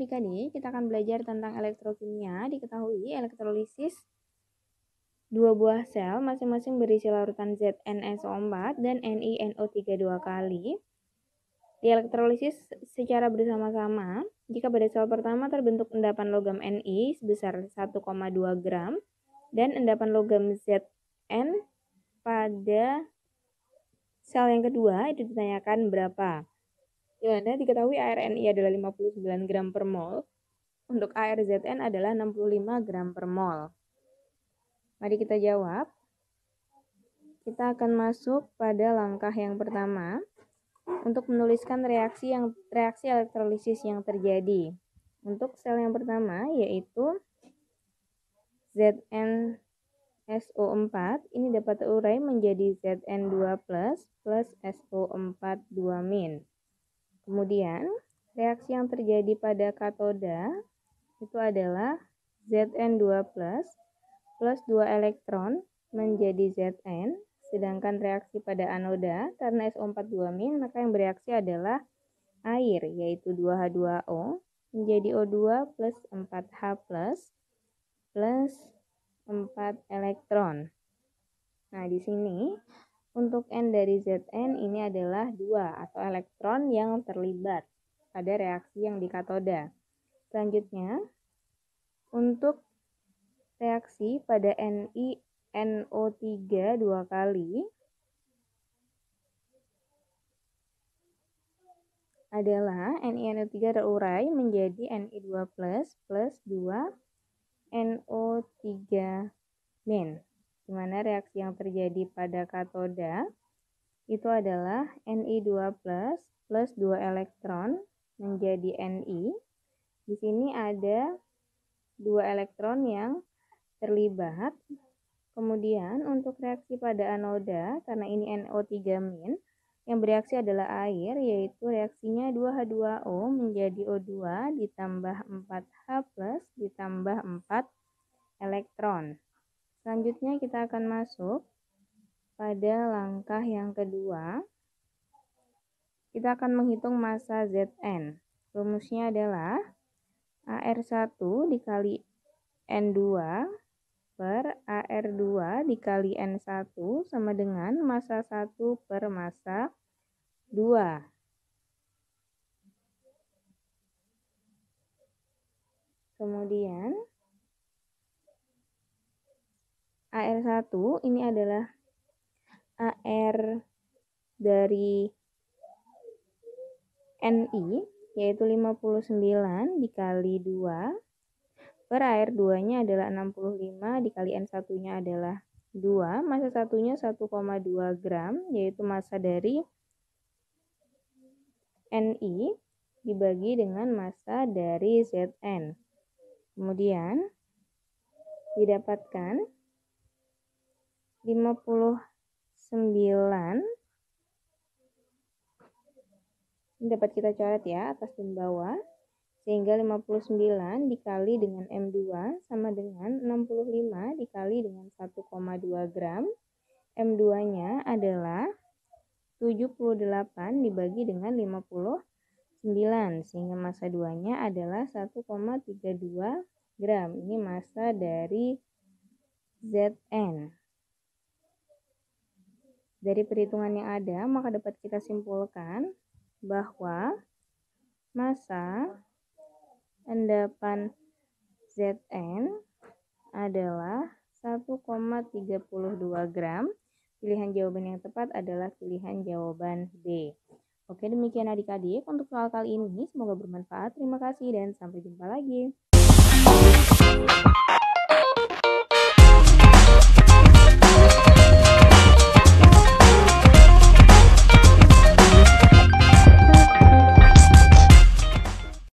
adik-adik, kita akan belajar tentang elektrokimia. Diketahui elektrolisis dua buah sel masing-masing berisi larutan ZnSO4 dan NiNO3 dua kali. elektrolisis secara bersama-sama, jika pada sel pertama terbentuk endapan logam Ni sebesar 1,2 gram dan endapan logam Zn pada sel yang kedua itu ditanyakan berapa. Yolanda, diketahui ARNI adalah 59 gram per mol, untuk ARZN adalah 65 gram per mol. Mari kita jawab. Kita akan masuk pada langkah yang pertama untuk menuliskan reaksi yang reaksi elektrolisis yang terjadi. Untuk sel yang pertama yaitu ZnSO4 ini dapat terurai menjadi Zn2+ plus SO4 2 plus so 42 2 Kemudian, reaksi yang terjadi pada katoda itu adalah Zn2+, plus 2 elektron menjadi Zn, sedangkan reaksi pada anoda karena SO42- maka yang bereaksi adalah air yaitu 2H2O menjadi O2 plus 4H plus plus 4 elektron. Nah, di sini untuk N dari Zn ini adalah dua atau elektron yang terlibat pada reaksi yang dikatoda. Selanjutnya, untuk reaksi pada no 3 dua kali adalah NiNO3 terurai menjadi Ni2+, plus 2 NO3 min di mana reaksi yang terjadi pada katoda itu adalah Ni2+ plus 2 elektron menjadi Ni. Di sini ada dua elektron yang terlibat. Kemudian untuk reaksi pada anoda, karena ini NO3- yang bereaksi adalah air, yaitu reaksinya 2H2O menjadi O2 ditambah 4H plus ditambah 4 elektron. Selanjutnya kita akan masuk pada langkah yang kedua. Kita akan menghitung masa Zn. Rumusnya adalah AR1 dikali N2 per AR2 dikali N1 sama dengan masa 1 per masa 2. Kemudian AR1 ini adalah AR dari NI yaitu 59 dikali 2 per AR2 nya adalah 65 dikali N1 nya adalah 2 masa satunya 1,2 gram yaitu masa dari NI dibagi dengan masa dari ZN kemudian didapatkan 59 dapat kita coret ya atas dan bawah sehingga 59 dikali dengan M2 sama dengan 65 dikali dengan 1,2 gram M2 nya adalah 78 dibagi dengan 59 sehingga masa 2 nya adalah 1,32 gram ini masa dari ZN dari perhitungan yang ada, maka dapat kita simpulkan bahwa masa endapan ZN adalah 1,32 gram. Pilihan jawaban yang tepat adalah pilihan jawaban B. Oke, demikian adik-adik untuk soal kali ini. Semoga bermanfaat. Terima kasih dan sampai jumpa lagi.